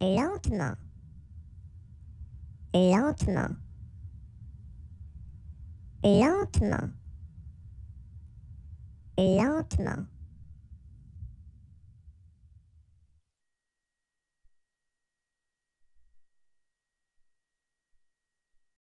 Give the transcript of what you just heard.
lentement, lentement, lentement, lentement.